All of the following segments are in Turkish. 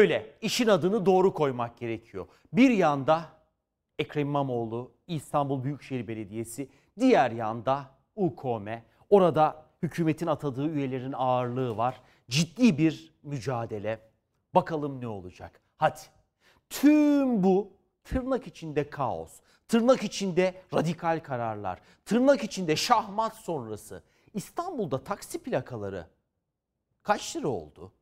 Böyle işin adını doğru koymak gerekiyor. Bir yanda Ekrem İmamoğlu, İstanbul Büyükşehir Belediyesi, diğer yanda UKM. Orada hükümetin atadığı üyelerin ağırlığı var. Ciddi bir mücadele. Bakalım ne olacak. Hadi. Tüm bu tırnak içinde kaos, tırnak içinde radikal kararlar, tırnak içinde şahmat sonrası. İstanbul'da taksi plakaları kaç lira oldu?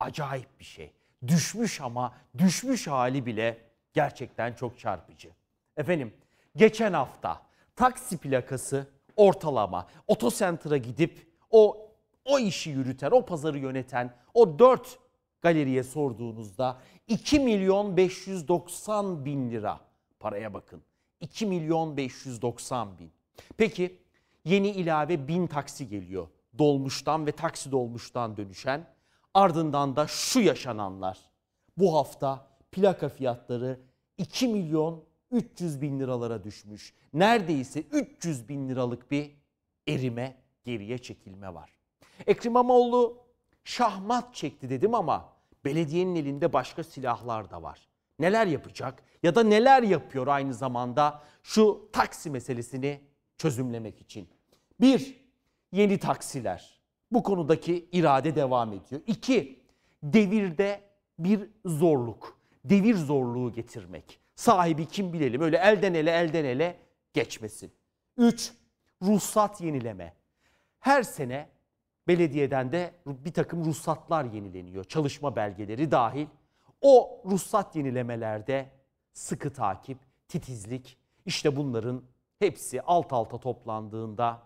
Acayip bir şey düşmüş ama düşmüş hali bile gerçekten çok çarpıcı. Efendim geçen hafta taksi plakası ortalama otosentra gidip o o işi yürüten, o pazarı yöneten o dört galeriye sorduğunuzda 2 milyon 590 bin lira paraya bakın. 2 milyon 590 bin. Peki yeni ilave bin taksi geliyor. Dolmuştan ve taksi dolmuştan dönüşen Ardından da şu yaşananlar. Bu hafta plaka fiyatları 2 milyon 300 bin liralara düşmüş. Neredeyse 300 bin liralık bir erime, geriye çekilme var. Ekrem İmamoğlu şahmat çekti dedim ama belediyenin elinde başka silahlar da var. Neler yapacak ya da neler yapıyor aynı zamanda şu taksi meselesini çözümlemek için. Bir, yeni taksiler. Bu konudaki irade devam ediyor. İki, devirde bir zorluk. Devir zorluğu getirmek. Sahibi kim bilelim öyle elden ele elden ele geçmesin. Üç, ruhsat yenileme. Her sene belediyeden de bir takım ruhsatlar yenileniyor. Çalışma belgeleri dahil. O ruhsat yenilemelerde sıkı takip, titizlik işte bunların hepsi alt alta toplandığında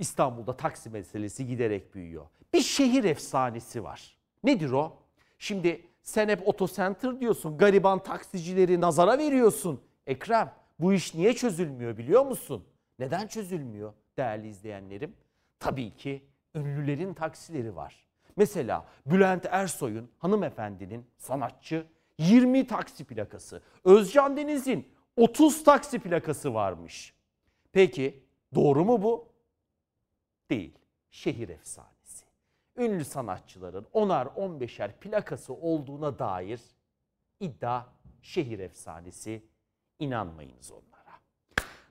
İstanbul'da taksi meselesi giderek büyüyor. Bir şehir efsanesi var. Nedir o? Şimdi sen hep otosenter diyorsun. Gariban taksicileri nazara veriyorsun. Ekrem bu iş niye çözülmüyor biliyor musun? Neden çözülmüyor değerli izleyenlerim? Tabii ki ünlülerin taksileri var. Mesela Bülent Ersoy'un hanımefendinin sanatçı 20 taksi plakası. Özcan Deniz'in 30 taksi plakası varmış. Peki doğru mu bu? şehir efsanesi. Ünlü sanatçıların onar on plakası olduğuna dair iddia şehir efsanesi. İnanmayınız onlara.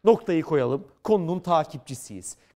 Noktayı koyalım. Konunun takipçisiyiz.